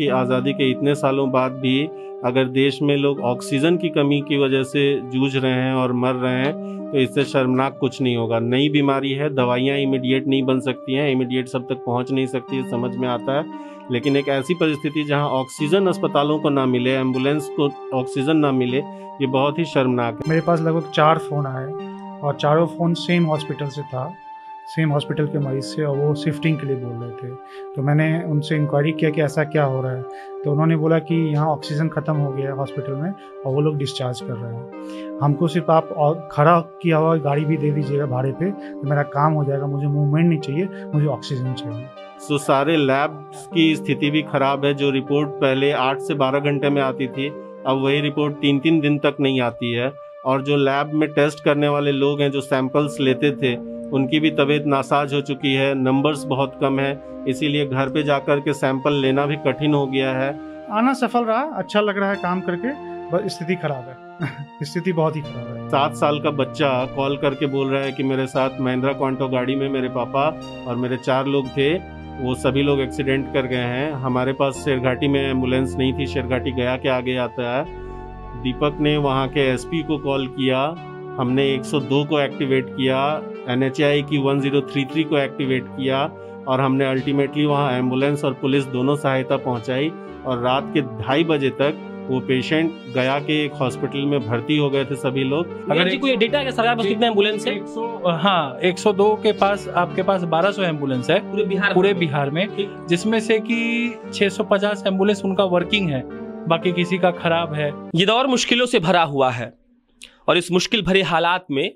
कि आज़ादी के इतने सालों बाद भी अगर देश में लोग ऑक्सीजन की कमी की वजह से जूझ रहे हैं और मर रहे हैं तो इससे शर्मनाक कुछ नहीं होगा नई बीमारी है दवाइयाँ इमीडिएट नहीं बन सकती हैं इमीडिएट सब तक पहुँच नहीं सकती है समझ में आता है लेकिन एक ऐसी परिस्थिति जहाँ ऑक्सीजन अस्पतालों को ना मिले एम्बुलेंस को ऑक्सीजन ना मिले ये बहुत ही शर्मनाक है मेरे पास लगभग चार फ़ोन आए और चारों फ़ोन सेम हॉस्पिटल से था सेम हॉस्पिटल के मरीज से और वो शिफ्टिंग के लिए बोल रहे थे तो मैंने उनसे इंक्वायरी किया कि ऐसा क्या हो रहा है तो उन्होंने बोला कि यहाँ ऑक्सीजन ख़त्म हो गया है हॉस्पिटल में और वो लोग डिस्चार्ज कर रहे हैं हमको सिर्फ आप और खड़ा किया हुआ गाड़ी भी दे दीजिएगा भाड़े पे तो मेरा काम हो जाएगा मुझे मूवमेंट नहीं चाहिए मुझे ऑक्सीजन चाहिए सो सारे लैब्स की स्थिति भी खराब है जो रिपोर्ट पहले आठ से बारह घंटे में आती थी अब वही रिपोर्ट तीन तीन दिन तक नहीं आती है और जो लैब में टेस्ट करने वाले लोग हैं जो सैंपल्स लेते थे उनकी भी तबीयत नासाज हो चुकी है नंबर्स बहुत कम है इसीलिए घर पे जाकर के सैंपल लेना भी कठिन हो गया है आना सफल रहा अच्छा लग रहा है काम करके बस स्थिति खराब है स्थिति बहुत ही खराब है सात साल का बच्चा कॉल करके बोल रहा है कि मेरे साथ महिंद्रा क्वांटो गाड़ी में मेरे पापा और मेरे चार लोग थे वो सभी लोग एक्सीडेंट कर गए हैं हमारे पास शेरघाटी में एम्बुलेंस नहीं थी शेरघाटी गया के आगे आता है दीपक ने वहाँ के एसपी को कॉल किया हमने 102 को एक्टिवेट किया एन की 1033 को एक्टिवेट किया और हमने अल्टीमेटली वहाँ एम्बुलेंस और पुलिस दोनों सहायता पहुँचाई और रात के ढाई बजे तक वो पेशेंट गया के एक हॉस्पिटल में भर्ती हो गए थे सभी लोग अगर जी कोई डेटा है सरकार पास कितना एम्बुलेंस है एक हाँ 102 के पास आपके पास 1200 एम्बुलेंस है पूरे बिहार पूरे बिहार में जिसमें से कि 650 एम्बुलेंस उनका वर्किंग है बाकी किसी का खराब है ये दौर तो मुश्किलों से भरा हुआ है और इस मुश्किल भरे हालात में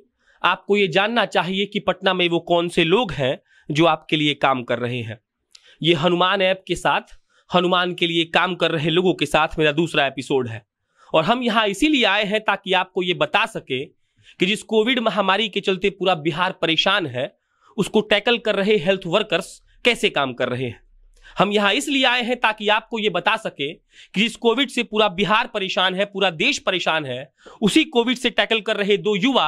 आपको ये जानना चाहिए कि पटना में वो कौन से लोग हैं जो आपके लिए काम कर रहे हैं ये हनुमान ऐप के साथ हनुमान के लिए काम कर रहे लोगों के साथ मेरा दूसरा एपिसोड है और हम यहाँ इसीलिए आए हैं ताकि आपको ये बता सके कि जिस कोविड महामारी के चलते पूरा बिहार परेशान है उसको टैकल कर रहे हेल्थ वर्कर्स कैसे काम कर रहे हैं हम यहां इसलिए आए हैं ताकि आपको ये बता सके कि जिस कोविड से पूरा बिहार परेशान है पूरा देश परेशान है उसी कोविड से टैकल कर रहे दो युवा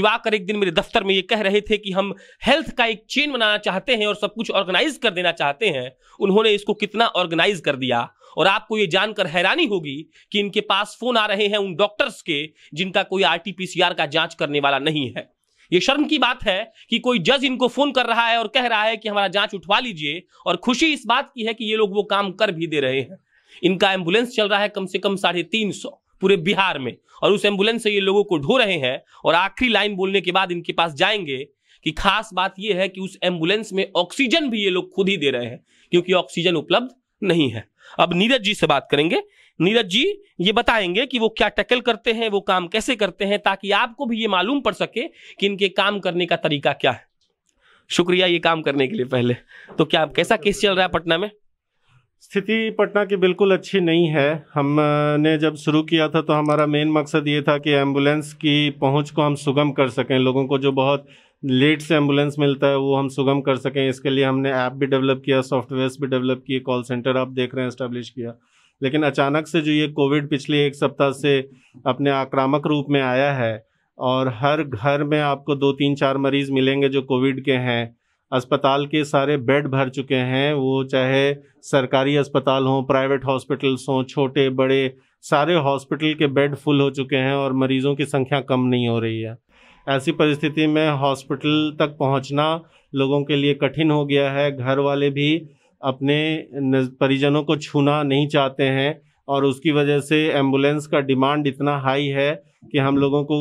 जो आकर एक दिन मेरे दफ्तर में ये कह रहे थे कि हम हेल्थ का एक चेन बनाना चाहते हैं और सब कुछ ऑर्गेनाइज कर देना चाहते हैं उन्होंने इसको कितना ऑर्गेनाइज कर दिया और आपको ये जानकर हैरानी होगी कि इनके पास फोन आ रहे हैं उन डॉक्टर्स के जिनका कोई आरटीपीसीआर का जांच करने वाला नहीं है ये शर्म की बात है कि कोई जज इनको फोन कर रहा है और कह रहा है कि हमारा जांच उठवा लीजिए और खुशी इस बात की है कि ये लोग वो काम कर भी दे रहे हैं इनका एम्बुलेंस चल रहा है कम से कम साढ़े तीन सौ पूरे बिहार में और उस एम्बुलेंस से ये लोगों को ढो रहे हैं और आखिरी लाइन बोलने के बाद इनके पास जाएंगे कि खास बात यह है कि उस एम्बुलेंस में ऑक्सीजन भी ये लोग खुद ही दे रहे हैं क्योंकि ऑक्सीजन उपलब्ध नहीं है अब नीरज जी से बात करेंगे नीरज जी ये बताएंगे कि वो क्या टैकल करते हैं वो काम कैसे करते हैं ताकि आपको भी ये मालूम पड़ सके कि इनके काम करने का तरीका क्या है शुक्रिया ये काम करने के लिए पहले तो क्या कैसा केस चल रहा है पटना में स्थिति पटना की बिल्कुल अच्छी नहीं है हमने जब शुरू किया था तो हमारा मेन मकसद ये था कि एम्बुलेंस की पहुंच को हम सुगम कर सकें लोगों को जो बहुत लेट से एम्बुलेंस मिलता है वो हम सुगम कर सकें इसके लिए हमने ऐप भी डेवलप किया सॉफ्टवेयर भी डेवलप किए कॉल सेंटर आप देख रहे हैं इस्टेब्लिश किया लेकिन अचानक से जो ये कोविड पिछले एक सप्ताह से अपने आक्रामक रूप में आया है और हर घर में आपको दो तीन चार मरीज़ मिलेंगे जो कोविड के हैं अस्पताल के सारे बेड भर चुके हैं वो चाहे सरकारी अस्पताल हों प्राइवेट हॉस्पिटल्स हों छोटे बड़े सारे हॉस्पिटल के बेड फुल हो चुके हैं और मरीज़ों की संख्या कम नहीं हो रही है ऐसी परिस्थिति में हॉस्पिटल तक पहुंचना लोगों के लिए कठिन हो गया है घर वाले भी अपने परिजनों को छूना नहीं चाहते हैं और उसकी वजह से एम्बुलेंस का डिमांड इतना हाई है कि हम लोगों को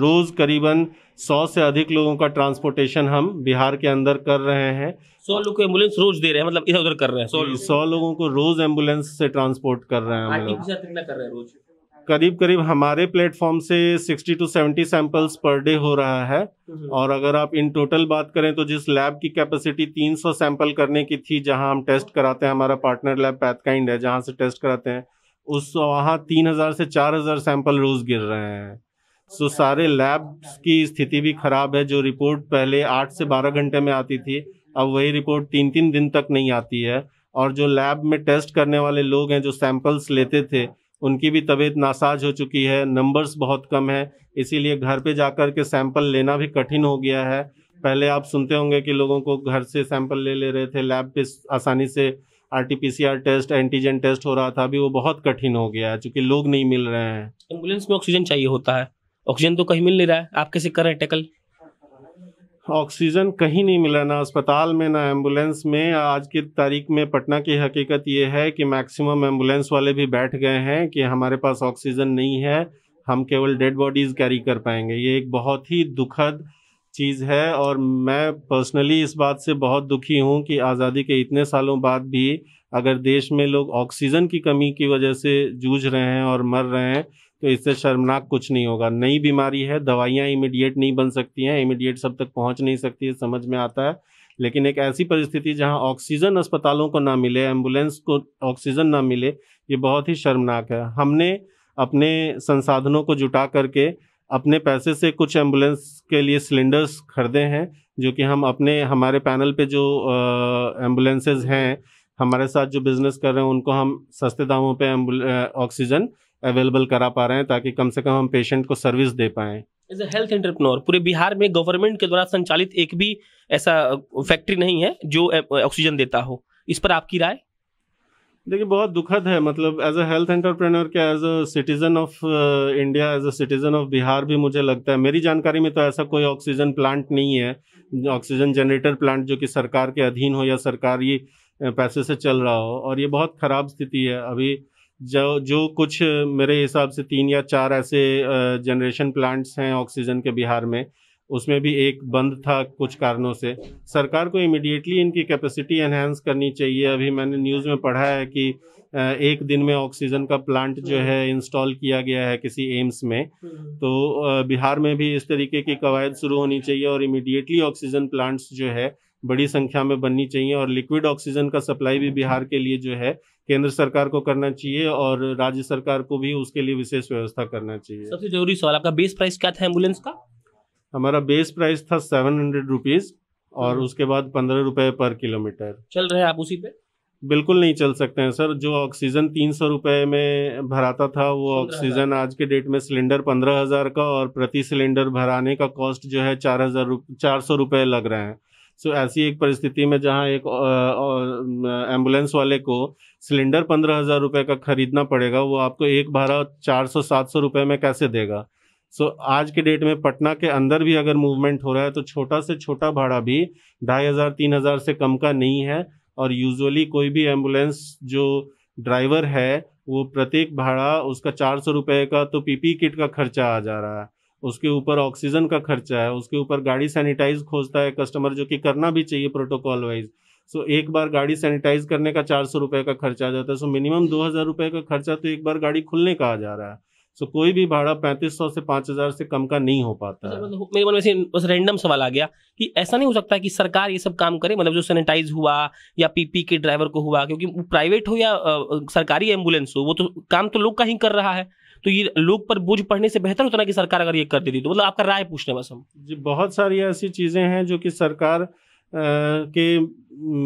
रोज़ करीबन सौ से अधिक लोगों का ट्रांसपोर्टेशन हम बिहार के अंदर कर रहे हैं सौ लोग को एम्बुलेंस रोज दे रहे हैं मतलब इधर उधर कर रहे हैं सौ सौ लोगों को रोज एम्बुलेंस से ट्रांसपोर्ट कर रहे हैं हम हाँ, लोग कर रहे हैं रोज करीब करीब हमारे प्लेटफॉर्म से 60 टू 70 सैंपल्स पर डे हो रहा है हम्म। और अगर आप इन टोटल बात करें तो जिस लैब की कैपेसिटी 300 सैंपल करने की थी जहां हम टेस्ट कराते हैं हमारा पार्टनर लैब पैथकाइंड है जहां से टेस्ट कराते हैं उस वहां तीन हज़ार से चार हज़ार सैंपल रोज गिर रहे हैं सो so, सारे लैब्स की स्थिति भी खराब है जो रिपोर्ट पहले आठ से बारह घंटे में आती थी अब वही रिपोर्ट तीन तीन दिन तक नहीं आती है और जो लैब में टेस्ट करने वाले लोग हैं जो सैंपल्स लेते थे उनकी भी तबीयत नासाज हो चुकी है नंबर्स बहुत कम है इसीलिए घर पे जाकर के सैंपल लेना भी कठिन हो गया है पहले आप सुनते होंगे कि लोगों को घर से सैंपल ले ले रहे थे लैब पे आसानी से आरटीपीसीआर टेस्ट एंटीजन टेस्ट हो रहा था अभी वो बहुत कठिन हो गया है चूँकि लोग नहीं मिल रहे हैं एम्बुलेंस में ऑक्सीजन चाहिए होता है ऑक्सीजन तो कहीं मिल नहीं रहा है आप कैसे कर रहे हैं टैकल ऑक्सीजन कहीं नहीं मिला ना अस्पताल में ना एम्बुलेंस में आज की तारीख में पटना की हकीकत ये है कि मैक्सिमम एम्बुलेंस वाले भी बैठ गए हैं कि हमारे पास ऑक्सीजन नहीं है हम केवल डेड बॉडीज़ कैरी कर पाएंगे ये एक बहुत ही दुखद चीज़ है और मैं पर्सनली इस बात से बहुत दुखी हूँ कि आज़ादी के इतने सालों बाद भी अगर देश में लोग ऑक्सीजन की कमी की वजह से जूझ रहे हैं और मर रहे हैं तो इससे शर्मनाक कुछ नहीं होगा नई बीमारी है दवाइयाँ इमीडिएट नहीं बन सकती हैं इमीडिएट सब तक पहुँच नहीं सकती है समझ में आता है लेकिन एक ऐसी परिस्थिति जहाँ ऑक्सीजन अस्पतालों को ना मिले एम्बुलेंस को ऑक्सीजन ना मिले ये बहुत ही शर्मनाक है हमने अपने संसाधनों को जुटा करके अपने पैसे से कुछ एम्बुलेंस के लिए सिलेंडर्स खरीदे हैं जो कि हम अपने हमारे पैनल पे जो एम्बुलेंसेज हैं हमारे साथ जो बिज़नेस कर रहे हैं उनको हम सस्ते दामों पे ऑक्सीजन अवेलेबल करा पा रहे हैं ताकि कम से कम हम पेशेंट को सर्विस दे पाए एज ए हेल्थ एंटरप्रनोर पूरे बिहार में गवर्नमेंट के द्वारा संचालित एक भी ऐसा फैक्ट्री नहीं है जो ऑक्सीजन देता हो इस पर आपकी राय देखिए बहुत दुखद है मतलब एज अ हेल्थ एंटरप्रेन्योर क्या as a citizen of India as a citizen of Bihar भी मुझे लगता है मेरी जानकारी में तो ऐसा कोई ऑक्सीजन प्लांट नहीं है ऑक्सीजन जनरेटर प्लांट जो कि सरकार के अधीन हो या सरकारी पैसे से चल रहा हो और ये बहुत खराब स्थिति है अभी जो जो कुछ मेरे हिसाब से तीन या चार ऐसे जनरेशन प्लांट्स हैं ऑक्सीजन के बिहार में उसमें भी एक बंद था कुछ कारणों से सरकार को इमिडिएटली इनकी कैपेसिटी एनहेंस करनी चाहिए अभी मैंने न्यूज़ में पढ़ा है कि एक दिन में ऑक्सीजन का प्लांट जो है इंस्टॉल किया गया है किसी एम्स में तो बिहार में भी इस तरीके की कवायद शुरू होनी चाहिए और इमिडिएटली ऑक्सीजन प्लांट्स जो है बड़ी संख्या में बननी चाहिए और लिक्विड ऑक्सीजन का सप्लाई भी बिहार के लिए जो है केंद्र सरकार को करना चाहिए और राज्य सरकार को भी उसके लिए विशेष व्यवस्था करना चाहिए सबसे जरूरी सवाल आपका बेस प्राइस क्या था एम्बुलेंस का हमारा बेस प्राइस था सेवन हंड्रेड रुपीज और हम्म। उसके बाद पंद्रह रुपए पर किलोमीटर चल रहे आप उसी पे बिल्कुल नहीं चल सकते हैं सर जो ऑक्सीजन तीन सौ रुपए में भराता था वो ऑक्सीजन आज के डेट में सिलेंडर पंद्रह हज़ार का और प्रति सिलेंडर भराने का कॉस्ट जो है चार हज़ार चार सौ रुपये लग रहे हैं सो ऐसी एक परिस्थिति में जहाँ एक एम्बुलेंस वाले को सिलेंडर पंद्रह हज़ार रुपये का खरीदना पड़ेगा वो आपको एक भाड़ा चार सौ सात सौ रुपये में कैसे देगा सो so, आज के डेट में पटना के अंदर भी अगर मूवमेंट हो रहा है तो छोटा से छोटा भाड़ा भी ढाई हज़ार तीन हज़ार से कम का नहीं है और यूजुअली कोई भी एम्बुलेंस जो ड्राइवर है वो प्रत्येक भाड़ा उसका चार सौ रुपये का तो पीपी किट का खर्चा आ जा रहा है उसके ऊपर ऑक्सीजन का खर्चा है उसके ऊपर गाड़ी सैनिटाइज खोजता है कस्टमर जो कि करना भी चाहिए प्रोटोकॉल वाइज सो एक बार गाड़ी सैनिटाइज करने का चार सौ रुपये का खर्चा आ जाता है सो मिनिमम दो हज़ार रुपये का खर्चा तो एक बार गाड़ी खुलने का आ जा रहा है सो कोई भी भाड़ा पैंतीस सौ से पाँच हज़ार से कम का नहीं हो पाता है मतलब मेरे मन में से बस रैंडम सवाल आ गया कि ऐसा नहीं हो सकता कि सरकार ये सब काम करे मतलब जो सैनिटाइज हुआ या पीपी के ड्राइवर को हुआ क्योंकि प्राइवेट हो या सरकारी एम्बुलेंस हो वो तो काम तो लोग का ही कर रहा है तो ये लोग पर बोझ पढ़ने से बेहतर होता ना कि सरकार अगर ये कर देती तो मतलब आपका राय पूछने बस हम जी बहुत सारी ऐसी चीज़ें हैं जो कि सरकार के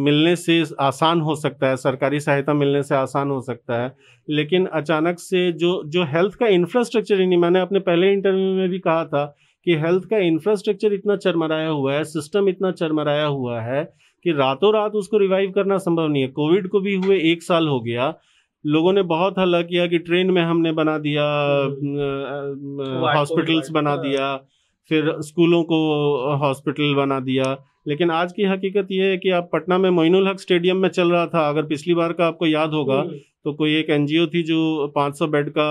मिलने से आसान हो सकता है सरकारी सहायता मिलने से आसान हो सकता है लेकिन अचानक से जो जो हेल्थ का इंफ्रास्ट्रक्चर ही नहीं मैंने अपने पहले इंटरव्यू में भी कहा था कि हेल्थ का इंफ्रास्ट्रक्चर इतना चरमराया हुआ है सिस्टम इतना चरमराया हुआ है कि रातों रात उसको रिवाइव करना संभव नहीं है कोविड को भी हुए एक साल हो गया लोगों ने बहुत हल्ला किया कि ट्रेन में हमने बना दिया हम्म। हॉस्पिटल्स बना हाँ। दिया फिर स्कूलों को हॉस्पिटल बना दिया लेकिन आज की हकीकत यह है कि आप पटना में मोइनुल हक स्टेडियम में चल रहा था अगर पिछली बार का आपको याद होगा हम्म। तो कोई एक एनजीओ थी जो 500 बेड का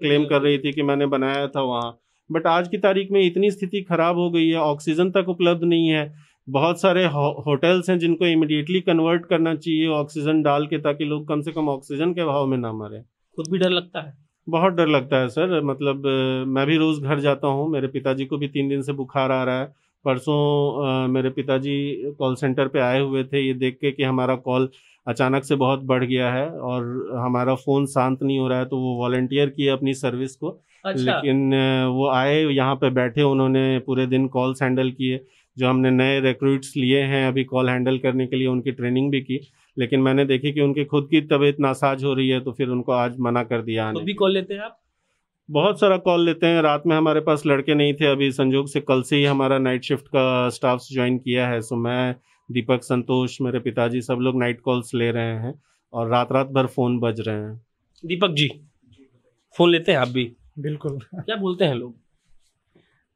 क्लेम कर रही थी कि मैंने बनाया था वहाँ बट आज की तारीख में इतनी स्थिति खराब हो गई है ऑक्सीजन तक उपलब्ध नहीं है बहुत सारे हो, होटल्स हैं जिनको इमिडिएटली कन्वर्ट करना चाहिए ऑक्सीजन डाल के ताकि लोग कम से कम ऑक्सीजन के भाव में ना मरे खुद भी डर लगता है बहुत डर लगता है सर मतलब मैं भी रोज़ घर जाता हूँ मेरे पिताजी को भी तीन दिन से बुखार आ रहा है परसों मेरे पिताजी कॉल सेंटर पे आए हुए थे ये देख के कि हमारा कॉल अचानक से बहुत बढ़ गया है और हमारा फ़ोन शांत नहीं हो रहा है तो वो वॉल्टियर किए अपनी सर्विस को अच्छा। लेकिन वो आए यहाँ पे बैठे उन्होंने पूरे दिन कॉल्स हैंडल किए जो हमने नए रिक्रूट्स लिए हैं अभी कॉल हैंडल करने के लिए उनकी ट्रेनिंग भी की लेकिन मैंने देखी कि उनकी खुद की तबीयत नासाज हो रही है तो फिर उनको आज मना कर दिया आने तो भी कॉल लेते हैं आप बहुत सारा कॉल लेते हैं रात में हमारे पास लड़के नहीं थे अभी संजोग से कल से ही हमारा नाइट शिफ्ट का स्टाफ ज्वाइन किया है सो मैं दीपक संतोष मेरे पिताजी सब लोग नाइट कॉल्स ले रहे हैं और रात रात भर फोन बज रहे हैं दीपक जी फोन लेते हैं आप भी बिल्कुल क्या बोलते हैं लोग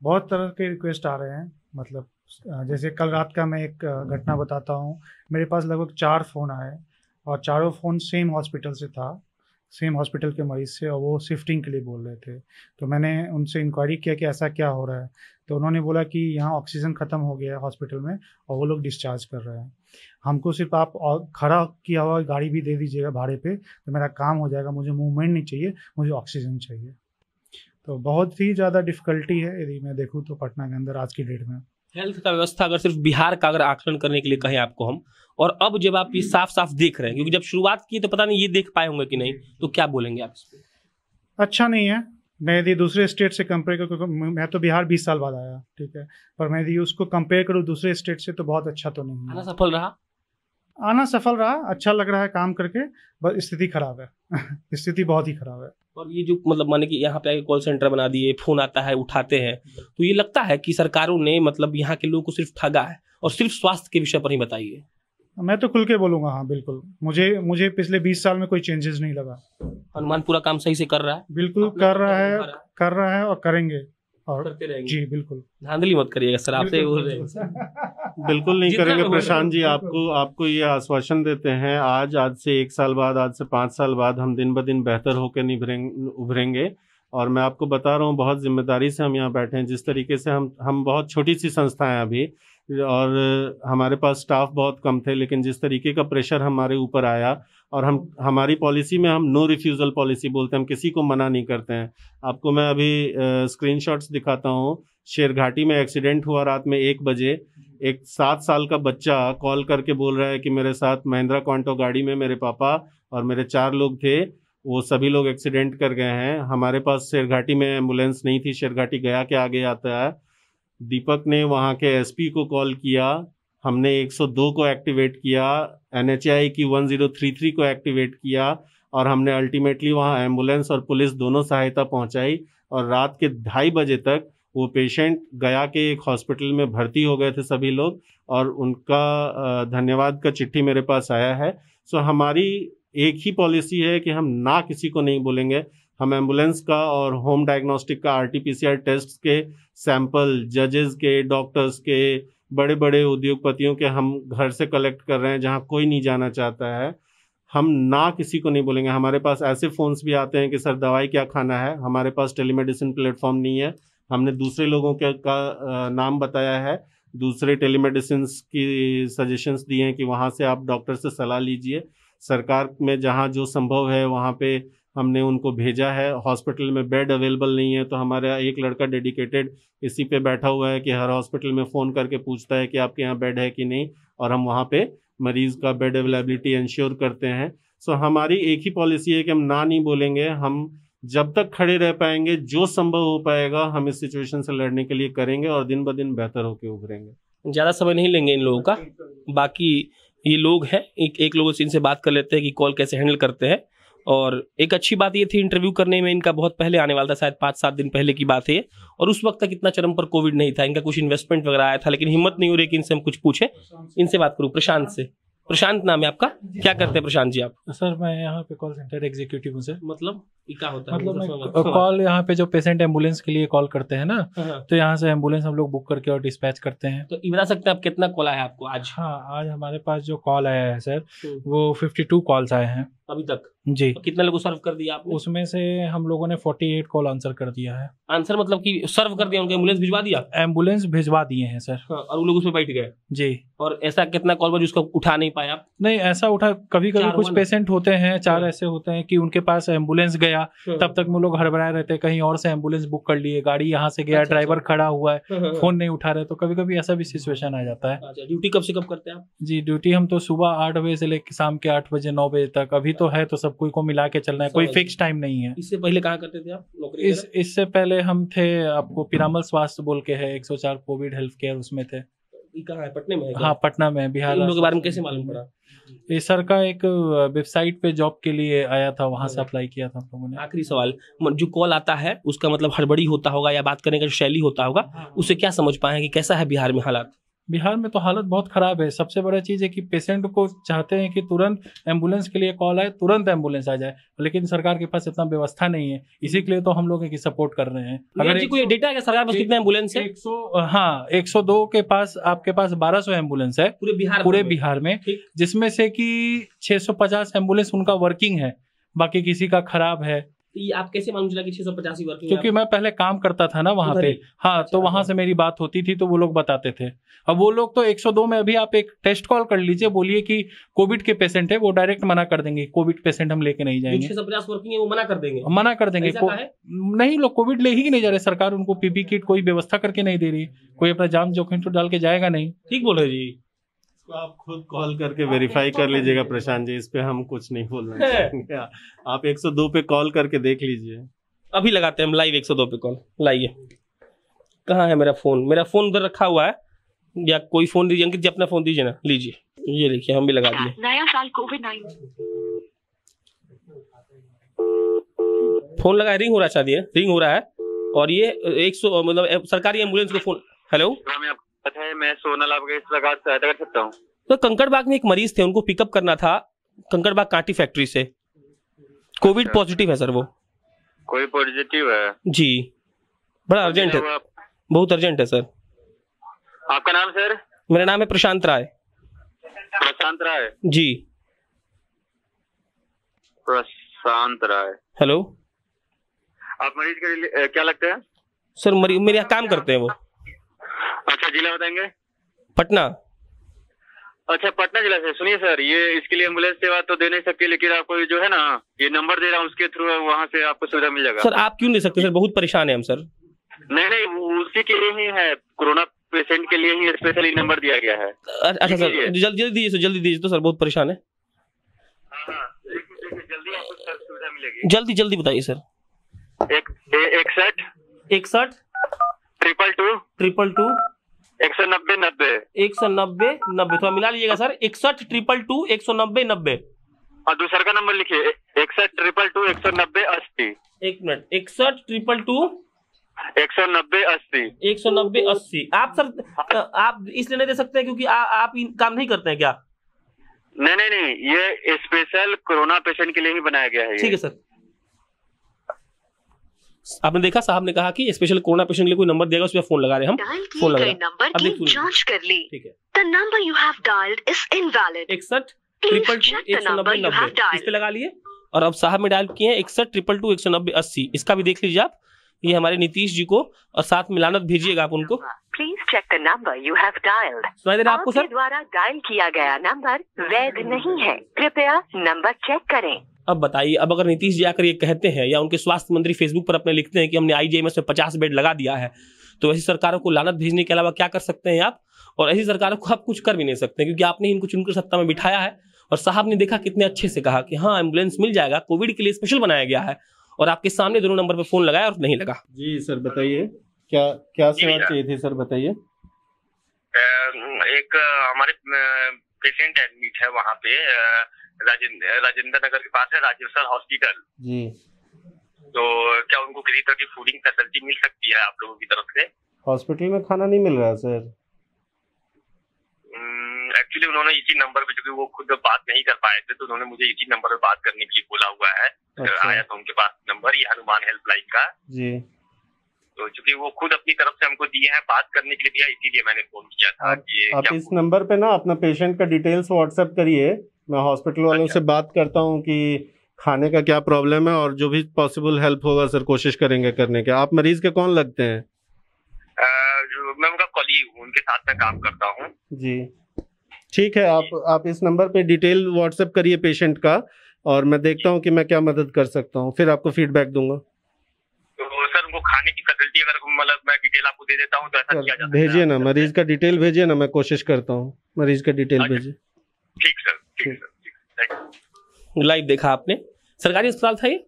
बहुत तरह के रिक्वेस्ट आ रहे हैं मतलब जैसे कल रात का मैं एक घटना बताता हूँ मेरे पास लगभग चार फ़ोन आए और चारों फ़ोन सेम हॉस्पिटल से था सेम हॉस्पिटल के मरीज़ से और वो शिफ्टिंग के लिए बोल रहे थे तो मैंने उनसे इंक्वायरी किया कि ऐसा क्या हो रहा है तो उन्होंने बोला कि यहाँ ऑक्सीजन ख़त्म हो गया है हॉस्पिटल में और वो लोग डिस्चार्ज कर रहे हैं हमको सिर्फ आप खड़ा किया हुआ गाड़ी भी दे दीजिएगा भाड़े पे तो मेरा काम हो जाएगा मुझे मूवमेंट नहीं चाहिए मुझे ऑक्सीजन चाहिए तो बहुत ही ज़्यादा डिफ़िकल्टी है यदि मैं देखूँ तो पटना के अंदर आज की डेट में हेल्थ का व्यवस्था अगर सिर्फ बिहार का अगर आकलन करने के लिए कहें आपको हम और अब जब आप ये साफ साफ देख रहे हैं क्योंकि जब शुरुआत की तो पता नहीं ये देख पाए होंगे कि नहीं तो क्या बोलेंगे आप इस अच्छा नहीं है मैं यदि दूसरे स्टेट से कंपेयर करूँ मैं तो बिहार बीस साल बाद आया ठीक है पर मैं यदि उसको कंपेयर करूँ दूसरे स्टेट से तो बहुत अच्छा तो नहीं है सफल रहा आना सफल रहा अच्छा लग रहा है काम करके बस स्थिति खराब है स्थिति बहुत ही खराब है और ये जो मतलब माने कि यहाँ पे आगे कॉल सेंटर बना दिए फोन आता है उठाते हैं तो ये लगता है कि सरकारों ने मतलब यहाँ के लोगों को सिर्फ ठगा है और सिर्फ स्वास्थ्य के विषय पर ही बताइए मैं तो खुल के बोलूंगा हाँ बिल्कुल मुझे मुझे पिछले बीस साल में कोई चेंजेस नहीं लगा हनुमान पूरा काम सही से कर रहा है बिल्कुल कर रहा है कर रहा है और करेंगे और करते रहेंगे जी बिल्कुल धांधली मत करिएगा सर आपसे तो बोल रहे हैं बिल्कुल नहीं करेंगे प्रशांत जी आपको आपको ये आश्वासन देते हैं आज आज से एक साल बाद आज से पांच साल बाद हम दिन ब दिन बेहतर होकर निभरेंगे उभरेंगे और मैं आपको बता रहा हूँ बहुत जिम्मेदारी से हम यहाँ बैठे हैं जिस तरीके से हम हम बहुत छोटी सी संस्था हैं अभी और हमारे पास स्टाफ बहुत कम थे लेकिन जिस तरीके का प्रेशर हमारे ऊपर आया और हम हमारी पॉलिसी में हम नो रिफ्यूज़ल पॉलिसी बोलते हैं हम किसी को मना नहीं करते हैं आपको मैं अभी स्क्रीन दिखाता हूँ शेर घाटी में एक्सीडेंट हुआ रात में एक बजे एक सात साल का बच्चा कॉल करके बोल रहा है कि मेरे साथ महिंद्रा कॉन्टो गाड़ी में मेरे पापा और मेरे चार लोग थे वो सभी लोग एक्सीडेंट कर गए हैं हमारे पास शेरघाटी में एम्बुलेंस नहीं थी शेरघाटी गया के आगे आता है दीपक ने वहाँ के एसपी को कॉल किया हमने 102 को एक्टिवेट किया एन की 1033 को एक्टिवेट किया और हमने अल्टीमेटली वहाँ एम्बुलेंस और पुलिस दोनों सहायता पहुँचाई और रात के ढाई बजे तक वो पेशेंट गया के एक हॉस्पिटल में भर्ती हो गए थे सभी लोग और उनका धन्यवाद का चिट्ठी मेरे पास आया है सो हमारी एक ही पॉलिसी है कि हम ना किसी को नहीं बोलेंगे हम एम्बुलेंस का और होम डायग्नोस्टिक का आर टी टेस्ट के सैंपल जजेस के डॉक्टर्स के बड़े बड़े उद्योगपतियों के हम घर से कलेक्ट कर रहे हैं जहाँ कोई नहीं जाना चाहता है हम ना किसी को नहीं बोलेंगे हमारे पास ऐसे फ़ोन्स भी आते हैं कि सर दवाई क्या खाना है हमारे पास टेलीमेडिसिन प्लेटफॉर्म नहीं है हमने दूसरे लोगों के का नाम बताया है दूसरे टेलीमेडिसिन की सजेशंस दिए हैं कि वहाँ से आप डॉक्टर से सलाह लीजिए सरकार में जहाँ जो संभव है वहाँ पे हमने उनको भेजा है हॉस्पिटल में बेड अवेलेबल नहीं है तो हमारा एक लड़का डेडिकेटेड इसी पे बैठा हुआ है कि हर हॉस्पिटल में फ़ोन करके पूछता है कि आपके यहाँ बेड है कि नहीं और हम वहाँ पे मरीज़ का बेड अवेलेबिलिटी इंश्योर करते हैं सो हमारी एक ही पॉलिसी है कि हम ना नहीं बोलेंगे हम जब तक खड़े रह पाएंगे जो संभव हो पाएगा हम इस सिचुएशन से लड़ने के लिए करेंगे और दिन ब दिन बेहतर होकर उभरेंगे ज़्यादा समय नहीं लेंगे इन लोगों का बाकी ये लोग हैं एक एक लोगों से इनसे बात कर लेते हैं कि कॉल कैसे हैंडल करते हैं और एक अच्छी बात ये थी इंटरव्यू करने में इनका बहुत पहले आने वाला था शायद पाँच सात दिन पहले की बात है और उस वक्त तक इतना चरम पर कोविड नहीं था इनका कुछ इन्वेस्टमेंट वगैरह आया था लेकिन हिम्मत नहीं हो रही कि इनसे हम कुछ पूछे इनसे बात करूँ प्रशांत से प्रशांत नाम है आपका क्या करते हैं प्रशांत जी आप सर मैं यहाँ पे कॉल सेंटर एग्जीक्यूटिव हूँ सर मतलब इका होता है मतलब कॉल मतलब यहाँ पे जो पेशेंट एम्बुलेंस के लिए कॉल करते हैं ना हाँ, हाँ। तो यहाँ से एम्बुलेंस हम लोग बुक करके और डिस्पैच करते हैं तो बता सकते हैं आप कितना कॉल आया आपको आज हाँ आज हमारे पास जो कॉल आया है सर हम्म। वो फिफ्टी टू कॉल्स आए हैं अभी तक जी तो कितने लोगों सर्व कर दिया आपने उसमें से हम लोगों ने 48 कॉल आंसर कर दिया है आंसर मतलब कि सर्व कर दिया उनको एम्बुलेंस भिजवा दिया एम्बुलेंस भिजवा दिए हैं सर हाँ, और वो लोग उसमें बैठ गए जी और ऐसा कितना कॉल बार जिसको उठा नहीं पाया आप नहीं ऐसा उठा कभी कभी कुछ पेशेंट होते हैं चार हाँ। ऐसे होते हैं की उनके पास एम्बुलेंस गया हाँ। तब तक वो लोग हड़बड़ाए रहते हैं कहीं और से एम्बुलेंस बुक कर लिए गाड़ी यहाँ से गया ड्राइवर अच्छा, अच्छा। खड़ा हुआ है फोन हाँ, नहीं उठा रहे तो कभी कभी ऐसा भी सिचुएशन आ जाता है ड्यूटी अच्छा, कब से कब करते हैं आप जी ड्यूटी हम तो सुबह आठ बजे से लेकर शाम के आठ बजे नौ बजे तक अभी तो है तो सब कोई को मिला के चलना है कोई फिक्स टाइम नहीं है इससे पहले कहा करते थे आप नौकरी इस इससे पहले हम थे आपको पिरामल स्वास्थ्य बोल के है 104 कोविड हेल्थ केयर उसमें थे कहाँ है पटना में है हाँ पटना में बिहार के बारे में कैसे मालूम पड़ा हम्म। ये सर का एक वेबसाइट पे जॉब के लिए आया था वहां से अप्लाई हाँ। किया था लोगों ने आखिरी सवाल जो कॉल आता है उसका मतलब हड़बड़ी होता होगा या बात करने का शैली होता होगा हाँ। उसे क्या समझ पाए कि कैसा है बिहार में हालात बिहार में तो हालत बहुत ख़राब है सबसे बड़ा चीज़ है कि पेशेंट को चाहते हैं कि तुरंत एम्बुलेंस के लिए कॉल आए तुरंत एम्बुलेंस आ जाए लेकिन सरकार के पास इतना व्यवस्था नहीं है इसी के लिए तो हम लोग की सपोर्ट कर रहे हैं अगर जी कोई डेटा है सरकार पास कितना एम्बुलेंस है एक सौ हाँ एक सौ दो के पास आपके पास बारह सौ एम्बुलेंस है पूरे बिहार पूरे बिहार में जिसमें से कि छः सौ पचास एम्बुलेंस उनका वर्किंग है बाकी किसी का खराब है ये आप कैसे मालूम चला कि छह सौ पचासी वर्किंग क्योंकि मैं पहले काम करता था ना वहाँ पे हाँ अच्छा, तो वहाँ हाँ। से मेरी बात होती थी तो वो लोग बताते थे अब वो लोग तो 102 में अभी आप एक टेस्ट कॉल कर लीजिए बोलिए कि कोविड के पेशेंट है वो डायरेक्ट मना कर देंगे कोविड पेशेंट हम लेके नहीं जाएंगे छह सौ पचास वर्किंग है वो मना कर देंगे मना कर देंगे नहीं लोग कोविड ले ही नहीं जा रहे सरकार उनको पीपी किट कोई व्यवस्था करके नहीं दे रही कोई अपना जाम जोखिम तो डाल के जाएगा नहीं ठीक बोल रहे जी इसको आप खुद कॉल करके वेरीफाई कर लीजिएगा प्रशांत जी इस पे हम कुछ नहीं बोल रहे आप 102 पे कॉल करके देख लीजिए अभी लगाते हैं हम लाइव 102 पे कॉल लाइए कहाँ है मेरा फोन मेरा फोन उधर रखा हुआ है या कोई फोन दीजिए अंकित जी अपना फोन दीजिए ना लीजिए ये देखिए हम भी लगा दिए नया साल कोविड फोन लगा रिंग हो रहा है रिंग हो रहा है और ये एक सौ मतलब सरकारी एम्बुलेंस को फोन हेलो है मैं सोनल आपके इस प्रकार कर सकता हूँ तो कंकड़बाग में एक मरीज थे उनको पिकअप करना था कंकड़बाग कांटी फैक्ट्री से कोविड पॉजिटिव अच्छा। है सर वो कोविड पॉजिटिव है जी बड़ा अर्जेंट हाँ है बहुत अर्जेंट है सर आपका नाम सर मेरा नाम है प्रशांत राय प्रशांत राय जी प्रशांत राय हेलो आप मरीज के लिए क्या लगते हैं सर मरीज मेरे यहाँ काम करते हैं वो अच्छा जिला बताएंगे पटना अच्छा पटना जिला से सुनिए सर ये इसके लिए एम्बुलेंस सेवा तो दे नहीं सकती लेकिन आपको जो है ना ये नंबर दे रहा हूँ उसके थ्रू वहाँ से आपको सुविधा मिल जाएगा सर आप क्यों नहीं सकते सर बहुत परेशान है हम सर नहीं नहीं उसी के लिए ही है कोरोना पेशेंट के लिए ही स्पेशली नंबर दिया गया है अच्छा सर जल्दी जल्दी दीजिए सर जल्दी दीजिए तो सर बहुत परेशान है हाँ, जल्दी सर सुविधा जल्दी जल्दी बताइए सर इकसठ इकसठ ट्रिपल टू ट्रिपल टू एक सौ नब्बे नब्बे एक सौ नब्बे नब्बे थोड़ा मिला लीजिएगा सर इकसठ ट्रिपल टू एक सौ नब्बे नब्बे और हाँ, दूसरा का नंबर लिखिए इकसठ ट्रिपल टू एक सौ नब्बे अस्सी एक मिनट इकसठ ट्रिपल टू एक सौ नब्बे अस्सी एक सौ नब्बे अस्सी आप सर हाँ। आप इसलिए नहीं दे सकते हैं क्योंकि आ, आप काम नहीं करते हैं क्या नहीं नहीं नहीं ये स्पेशल कोरोना पेशेंट के लिए ही बनाया गया है ठीक है सर आपने देखा साहब ने कहा कि स्पेशल कोरोना पेशेंट के लिए कोई नंबर देगा उस पर फोन लगा रहे हम फोन लगा रहे जांच कर ली ठीक है the number you have dialled is invalid triple two एक सौ नब्बे नब्बे इस पे लगा लिए और अब साहब में डायल किए हैं इकसठ ट्रिपल टू एक सौ नब्बे अस्सी इसका भी देख लीजिए आप ये हमारे नीतीश जी को और साथ में लानत भेजिएगा आप उनको please check the number you have dialled सुनाई दे रहा आपको सर द्वारा डायल किया गया नंबर वैध नहीं है कृपया नंबर चेक करें अब बताइए अब अगर नीतीश जी आकर ये कहते हैं या उनके स्वास्थ्य मंत्री फेसबुक पर अपने लिखते हैं कि हमने आई में पचास बेड लगा दिया है तो ऐसी सरकारों को लानत भेजने के अलावा क्या कर सकते हैं आप और ऐसी सरकारों को आप कुछ कर भी नहीं सकते क्योंकि आपने इनको चुनकर सत्ता में बिठाया है और साहब ने देखा कितने अच्छे से कहा कि हाँ एम्बुलेंस मिल जाएगा कोविड के लिए स्पेशल बनाया गया है और आपके सामने दोनों नंबर पर फोन लगाया और नहीं लगा जी सर बताइए क्या क्या सेवा चाहिए थी सर बताइए एक हमारे पेशेंट एडमिट है वहाँ पे राजेंद्र राजेंद्र नगर के पास है राजेश्वर हॉस्पिटल जी तो क्या उनको किसी तरह की फूडिंग फैसिलिटी मिल सकती है आप लोगों की तरफ से हॉस्पिटल में खाना नहीं मिल रहा है सर एक्चुअली हम्म, उन्होंने इसी नंबर पे क्योंकि वो खुद बात नहीं कर पाए थे तो उन्होंने मुझे इसी नंबर पे बात करने के लिए बोला हुआ है अच्छा। आया था तो उनके पास नंबर ये हनुमान हेल्पलाइन का जी तो चूंकि वो खुद अपनी तरफ से हमको दिए हैं बात करने के लिए दिया इसीलिए मैंने फोन किया था आप, आप इस नंबर पे ना अपना पेशेंट का डिटेल्स व्हाट्सएप करिए मैं हॉस्पिटल वालों अच्छा। से बात करता हूँ कि खाने का क्या प्रॉब्लम है और जो भी पॉसिबल हेल्प होगा सर कोशिश करेंगे करने के आप मरीज के कौन लगते हैं मैं उनका कॉलीग हूँ उनके साथ में काम करता हूँ जी ठीक है आप आप इस नंबर पे डिटेल व्हाट्सएप करिए पेशेंट का और मैं देखता हूँ कि मैं क्या मदद कर सकता हूँ फिर आपको फीडबैक दूंगा तो सर उनको खाने की फैसिलिटी अगर मतलब मैं डिटेल आपको दे देता हूँ तो ऐसा किया जाता भेजिए ना मरीज का डिटेल भेजिए ना मैं कोशिश करता हूँ मरीज का डिटेल अच्छा। भेजिए ठीक सर लाइव देखा आपने सरकारी अस्पताल था ये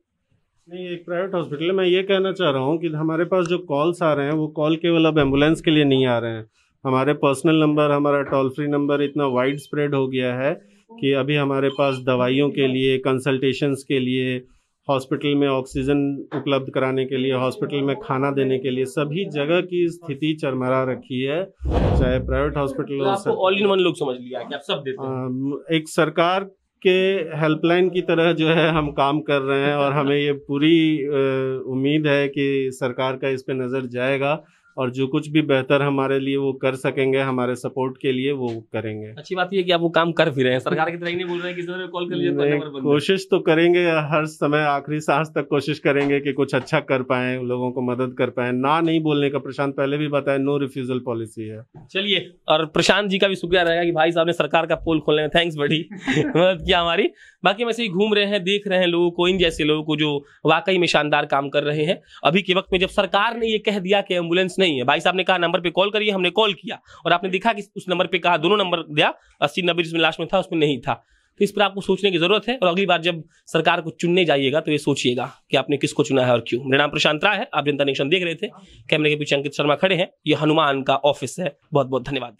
नहीं एक प्राइवेट हॉस्पिटल है मैं ये कहना चाह रहा हूँ कि हमारे पास जो कॉल्स आ रहे हैं वो कॉल केवल अब एम्बुलेंस के लिए नहीं आ रहे हैं हमारे पर्सनल नंबर हमारा टोल फ्री नंबर इतना वाइड स्प्रेड हो गया है कि अभी हमारे पास दवाइयों के लिए कंसल्टेशंस के लिए हॉस्पिटल में ऑक्सीजन उपलब्ध कराने के लिए हॉस्पिटल में खाना देने के लिए सभी जगह की स्थिति चरमरा रखी है चाहे प्राइवेट हॉस्पिटल तो हो ऑल इन वन लोग समझ लिया कि आप सब देते हैं एक सरकार के हेल्पलाइन की तरह जो है हम काम कर रहे हैं और हमें ये पूरी उम्मीद है कि सरकार का इस पर नज़र जाएगा और जो कुछ भी बेहतर हमारे लिए वो कर सकेंगे हमारे सपोर्ट के लिए वो करेंगे अच्छी बात यह कि आप वो काम कर भी रहे हैं सरकार की तरह नहीं बोल रहे हैं कि कॉल कर लीजिए तो कोशिश तो करेंगे हर समय आखिरी सांस तक कोशिश करेंगे कि कुछ अच्छा कर पाए लोगों को मदद कर पाए ना नहीं बोलने का प्रशांत पहले भी बताए नो रिफ्यूजल पॉलिसी है चलिए और प्रशांत जी का भी शुक्रिया रहेगा कि भाई साहब ने सरकार का पोल खोलने में थैंक्स बड़ी मदद किया हमारी बाकी हम ऐसे ही घूम रहे हैं देख रहे हैं लोगों को इन जैसे लोगों को जो वाकई में शानदार काम कर रहे हैं अभी के वक्त में जब सरकार ने ये कह दिया कि एम्बुलेंस नहीं नहीं है भाई साहब ने कहा नंबर पे कॉल करिए हमने कॉल किया और आपने दिखा कि उस नंबर पे कहा दोनों नंबर दिया अस्सी नब्बे जिसमें लास्ट में था उसमें नहीं था तो इस पर आपको सोचने की जरूरत है और अगली बार जब सरकार को चुनने जाइएगा तो ये सोचिएगा कि आपने किसको चुना है और क्यों मेरा नाम प्रशांत राय है आप जनता नेशन देख रहे थे कैमरे के पीछे अंकित शर्मा खड़े हैं ये हनुमान का ऑफिस है बहुत बहुत धन्यवाद